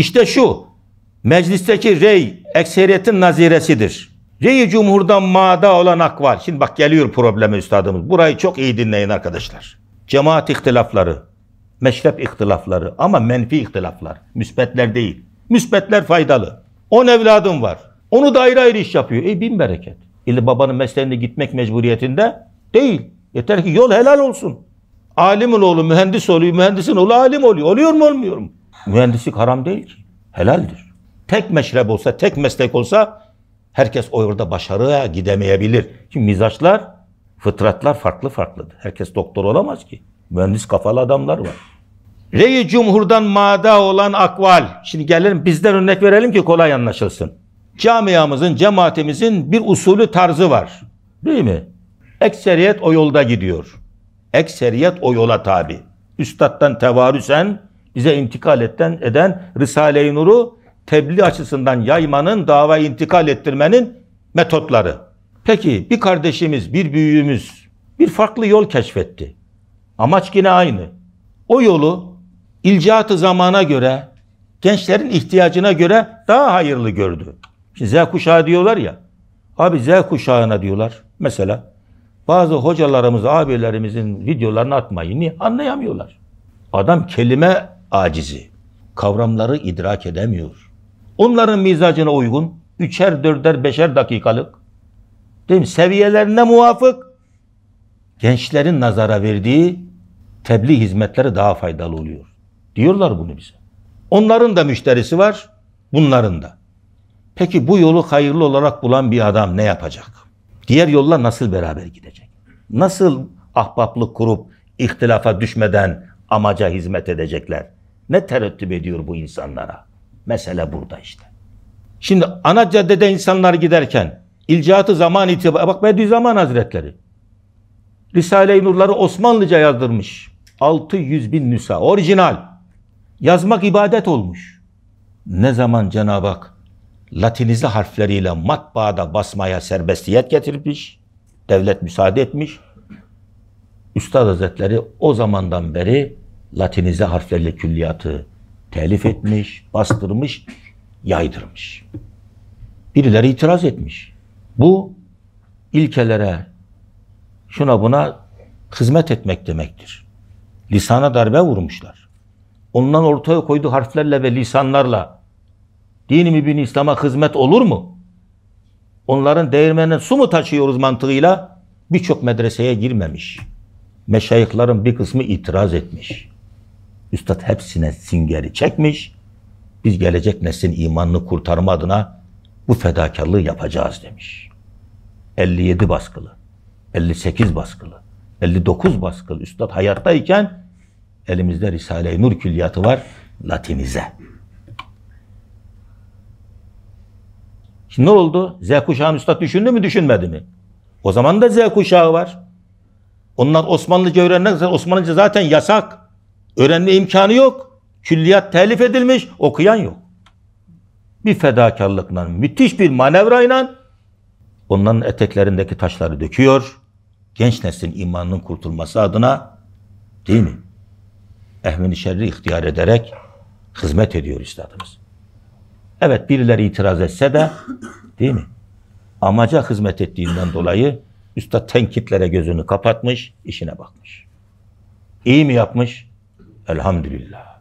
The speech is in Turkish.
İşte şu, meclisteki rey ekseriyetin naziresidir. Rey cumhurdan maada olan var. Şimdi bak geliyor problemi üstadımız. Burayı çok iyi dinleyin arkadaşlar. Cemaat ihtilafları, meşrep ihtilafları ama menfi ihtilaflar. Müsbetler değil. Müsbetler faydalı. 10 evladım var. Onu da ayrı ayrı iş yapıyor. E bin bereket. İli babanın mesleğinde gitmek mecburiyetinde değil. Yeter ki yol helal olsun. Alimin oğlu mühendis oluyor, mühendisin oğlu alim oluyor. Oluyor mu olmuyor mu? mühendislik haram ki, Helaldir. Tek meşrep olsa, tek meslek olsa herkes orada başarıya gidemeyebilir. Şimdi mizaçlar, fıtratlar farklı farklıdır. Herkes doktor olamaz ki. Mühendis kafalı adamlar var. Reyi cumhurdan mada olan akval. Şimdi gelelim bizden örnek verelim ki kolay anlaşılsın. Camiamızın, cemaatimizin bir usulü tarzı var. Değil mi? Ekseriyet o yolda gidiyor. Ekseriyet o yola tabi. Üstattan tevarüsen bize intikal etten, eden Risale-i Nur'u tebliğ açısından yaymanın, dava intikal ettirmenin metotları. Peki bir kardeşimiz, bir büyüğümüz bir farklı yol keşfetti. Amaç yine aynı. O yolu ilcaatı zamana göre, gençlerin ihtiyacına göre daha hayırlı gördü. Şimdi Z kuşağı diyorlar ya. Abi Z kuşağına diyorlar. Mesela bazı hocalarımız, abilerimizin videolarını atmayın niye? anlayamıyorlar. Adam kelime acizi. Kavramları idrak edemiyor. Onların mizacına uygun üçer, dörder, beşer dakikalık değil mi? seviyelerine muvafık gençlerin nazara verdiği tebliğ hizmetleri daha faydalı oluyor. Diyorlar bunu bize. Onların da müşterisi var, bunların da. Peki bu yolu hayırlı olarak bulan bir adam ne yapacak? Diğer yolla nasıl beraber gidecek? Nasıl ahbaplık kurup ihtilafa düşmeden amaca hizmet edecekler? Ne terettüp ediyor bu insanlara? Mesele burada işte. Şimdi ana caddede insanlar giderken ilcaatı zaman itibariyle bak Bediüzzaman Hazretleri Risale-i Nurları Osmanlıca yazdırmış. 600 bin nüsa orijinal. Yazmak ibadet olmuş. Ne zaman Cenab-ı Hak Latinize harfleriyle matbaada basmaya serbestiyet getirmiş. Devlet müsaade etmiş. Üstad Hazretleri o zamandan beri Latinize harflerle külliyatı telif etmiş, bastırmış, yaydırmış. Birileri itiraz etmiş. Bu ilkelere, şuna buna hizmet etmek demektir. Lisana darbe vurmuşlar. Ondan ortaya koyduğu harflerle ve lisanlarla din-i mübin İslam'a hizmet olur mu? Onların değirmenine su mu taşıyoruz mantığıyla birçok medreseye girmemiş. Meşayıkların bir kısmı itiraz etmiş. Üstad hepsine singeri çekmiş. Biz gelecek neslin imanını kurtarma adına bu fedakarlığı yapacağız demiş. 57 baskılı, 58 baskılı, 59 baskılı Üstad hayattayken elimizde Risale-i Nur külliyatı var Latinize. Şimdi ne oldu? Z kuşağını Üstad düşündü mü düşünmedi mi? O zaman da Z kuşağı var. Onlar Osmanlıca öğrenmek Osmanlıca zaten yasak. Öğrenme imkanı yok. Külliyat telif edilmiş, okuyan yok. Bir fedakarlıkla, müthiş bir manevrayla onların eteklerindeki taşları döküyor. Genç neslin imanının kurtulması adına değil mi? Ehven-i şerri ihtiyar ederek hizmet ediyor üstadımız. Evet birileri itiraz etse de değil mi? Amaca hizmet ettiğinden dolayı üstad tenkitlere gözünü kapatmış, işine bakmış. İyi mi yapmış? Elhamdülillah.